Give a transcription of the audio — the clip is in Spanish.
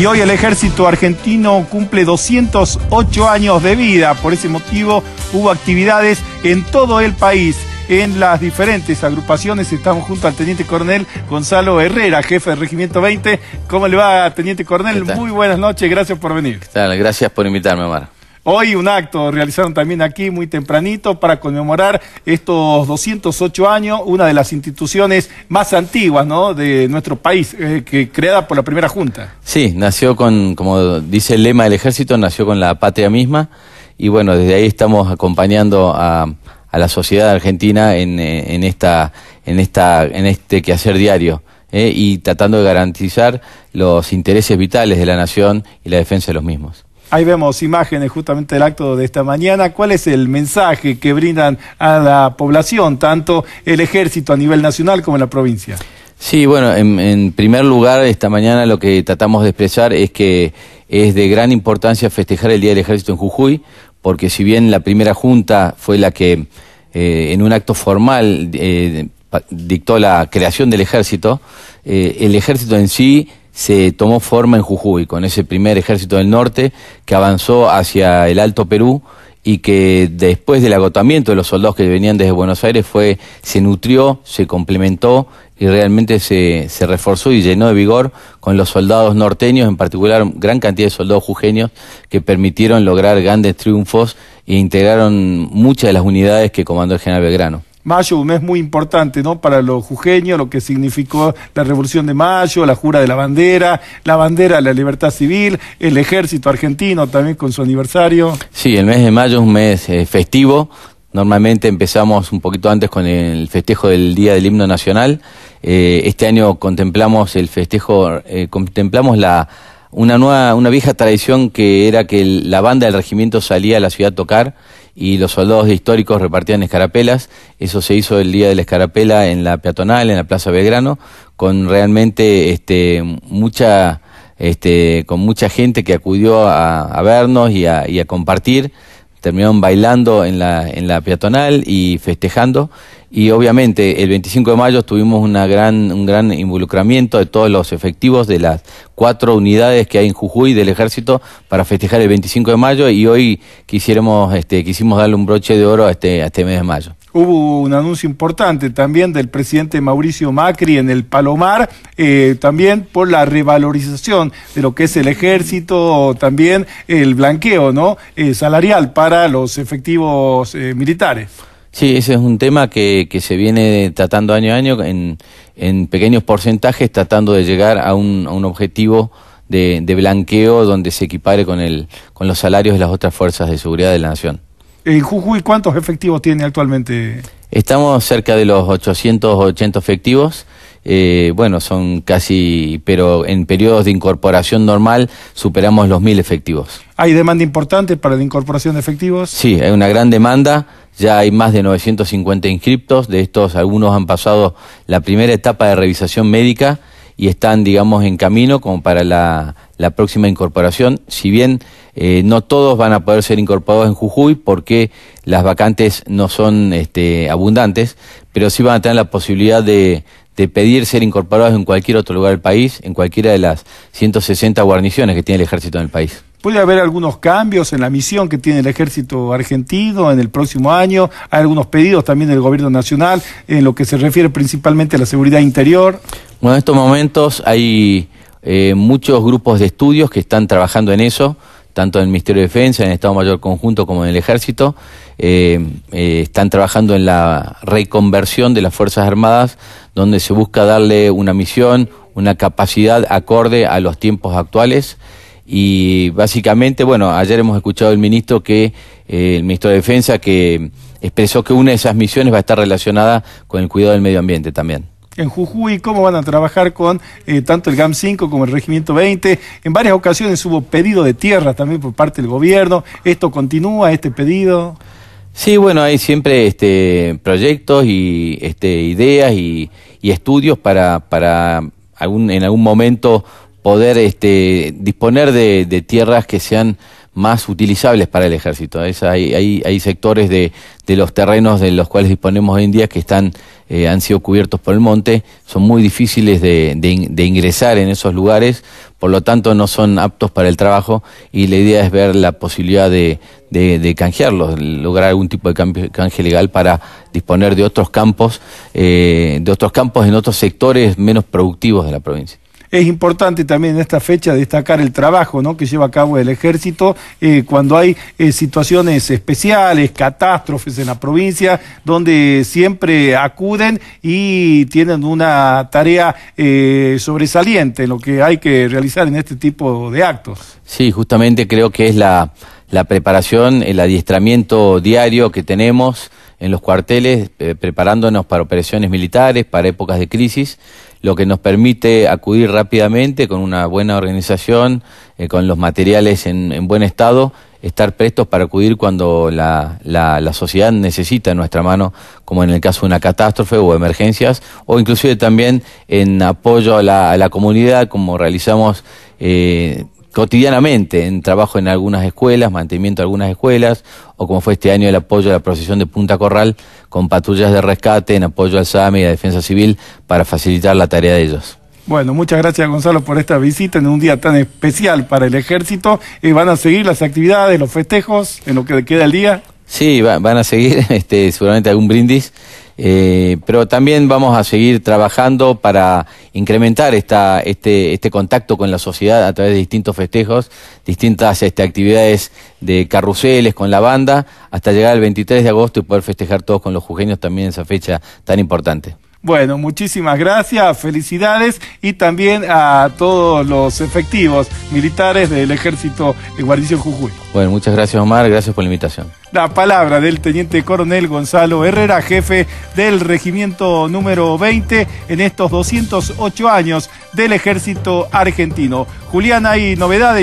Y hoy el ejército argentino cumple 208 años de vida. Por ese motivo hubo actividades en todo el país. En las diferentes agrupaciones estamos junto al teniente coronel Gonzalo Herrera, jefe del Regimiento 20. ¿Cómo le va, teniente coronel? Muy buenas noches, gracias por venir. Gracias por invitarme, Omar. Hoy un acto realizaron también aquí muy tempranito para conmemorar estos 208 años, una de las instituciones más antiguas de nuestro país, eh, que creada por la primera Junta. Sí, nació con, como dice el lema del ejército, nació con la patria misma y bueno, desde ahí estamos acompañando a, la sociedad argentina en, eh, esta, en, en este quehacer diario. Eh, y tratando de garantizar los intereses vitales de la nación y la defensa de los mismos. Ahí vemos imágenes justamente del acto de esta mañana. ¿Cuál es el mensaje que brindan a la población, tanto el ejército a nivel nacional como en la provincia? Sí, bueno, en, primer lugar, esta mañana lo que tratamos de expresar es que es de gran importancia festejar el Día del Ejército en Jujuy, porque si bien la primera junta fue la que eh, en un acto formal eh, dictó la creación del ejército, eh, el ejército en sí se tomó forma en Jujuy, con ese primer ejército del norte que avanzó hacia el Alto Perú y que después del agotamiento de los soldados que venían desde Buenos Aires fue, se nutrió, se complementó y realmente se, se reforzó y llenó de vigor con los soldados norteños, en particular gran cantidad de soldados jujeños que permitieron lograr grandes triunfos e integraron muchas de las unidades que comandó el general Belgrano mayo, un mes muy importante, ¿no? Para los jujeños, lo que significó la Revolución de Mayo, la Jura de la Bandera, la bandera de la libertad civil, el ejército argentino también con su aniversario. Sí, el mes de mayo es un mes eh, festivo. Normalmente empezamos un poquito antes con el festejo del Día del Himno Nacional. Eh, este año contemplamos el festejo, eh, contemplamos la una nueva, una vieja tradición que era que la banda del regimiento salía a la ciudad a tocar y los soldados históricos repartían escarapelas. Eso se hizo el día de la escarapela en la peatonal, en la Plaza Belgrano, con realmente este, mucha, este, con mucha gente que acudió a, vernos y a, y a compartir terminaron bailando en la, en la peatonal y festejando y obviamente el 25 de mayo tuvimos una gran, un gran involucramiento de todos los efectivos de las cuatro unidades que hay en Jujuy del ejército para festejar el 25 de mayo y hoy quisiéramos, este, quisimos darle un broche de oro a este, este mes de mayo. Hubo un anuncio importante también del presidente Mauricio Macri en el Palomar, eh, también por la revalorización de lo que es el ejército, también el blanqueo ¿no? Eh, salarial para los efectivos eh, militares. Sí, ese es un tema que, que se viene tratando año a año en, en pequeños porcentajes, tratando de llegar a un, a un objetivo de, de, blanqueo donde se equipare con, el, con los salarios de las otras fuerzas de seguridad de la nación. ¿En Jujuy cuántos efectivos tiene actualmente? Estamos cerca de los 880 efectivos. Eh, bueno, son casi, pero en periodos de incorporación normal superamos los mil efectivos. ¿Hay demanda importante para la incorporación de efectivos? Sí, hay una gran demanda. Ya hay más de 950 inscriptos, de estos algunos han pasado la primera etapa de revisación médica y están, digamos, en camino como para la, próxima incorporación. Si bien eh, no todos van a poder ser incorporados en Jujuy porque las vacantes no son este, abundantes, pero sí van a tener la posibilidad de, de pedir ser incorporados en cualquier otro lugar del país, en cualquiera de las 160 guarniciones que tiene el ejército en el país. ¿Puede haber algunos cambios en la misión que tiene el ejército argentino en el próximo año? ¿Hay algunos pedidos también del gobierno nacional en lo que se refiere principalmente a la seguridad interior? Bueno, en estos momentos hay eh, muchos grupos de estudios que están trabajando en eso tanto en el Ministerio de Defensa, en el Estado Mayor Conjunto como en el Ejército, eh, eh, están trabajando en la reconversión de las Fuerzas Armadas, donde se busca darle una misión, una capacidad acorde a los tiempos actuales y básicamente, bueno, ayer hemos escuchado el ministro que, eh, el ministro de Defensa, que expresó que una de esas misiones va a estar relacionada con el cuidado del medio ambiente también. En Jujuy, cómo van a trabajar con eh, tanto el GAM 5 como el Regimiento 20. En varias ocasiones hubo pedido de tierra también por parte del gobierno. ¿Esto continúa, este pedido? Sí, bueno, hay siempre este, proyectos y este, ideas y, estudios para, algún, en algún momento poder este, disponer de, tierras que sean más utilizables para el ejército. hay, hay, sectores de, los terrenos de los cuales disponemos hoy en día que están, eh, han sido cubiertos por el monte, son muy difíciles de, ingresar en esos lugares, por lo tanto no son aptos para el trabajo y la idea es ver la posibilidad de, canjearlos, lograr algún tipo de canje, legal para disponer de otros campos, eh, de otros campos en otros sectores menos productivos de la provincia es importante también en esta fecha destacar el trabajo que lleva a cabo el ejército eh, cuando hay eh, situaciones especiales, catástrofes en la provincia, donde siempre acuden y tienen una tarea eh, sobresaliente en lo que hay que realizar en este tipo de actos. Sí, justamente creo que es la, preparación, el adiestramiento diario que tenemos en los cuarteles, preparándonos para operaciones militares, para épocas de crisis, lo que nos permite acudir rápidamente con una buena organización, eh, con los materiales en, buen estado, estar prestos para acudir cuando la, sociedad necesita nuestra mano, como en el caso de una catástrofe o emergencias, o inclusive también en apoyo a la, la comunidad, como realizamos eh, cotidianamente en trabajo en algunas escuelas, mantenimiento de algunas escuelas, o como fue este año el apoyo a la procesión de Punta Corral con patrullas de rescate en apoyo al SAMI y a Defensa Civil para facilitar la tarea de ellos. Bueno, muchas gracias Gonzalo por esta visita en un día tan especial para el ejército. Eh, ¿Van a seguir las actividades, los festejos en lo que queda el día? Sí, van a seguir, este, seguramente algún brindis. Eh, pero también vamos a seguir trabajando para incrementar esta, este, este contacto con la sociedad a través de distintos festejos, distintas este, actividades de carruseles con la banda, hasta llegar al 23 de agosto y poder festejar todos con los jujeños también esa fecha tan importante. Bueno, muchísimas gracias, felicidades y también a todos los efectivos militares del Ejército de Guarnición Jujuy. Bueno, muchas gracias Omar, gracias por la invitación. La palabra del Teniente Coronel Gonzalo Herrera, jefe del Regimiento número 20 en estos 208 años del Ejército Argentino. Julián, hay novedades.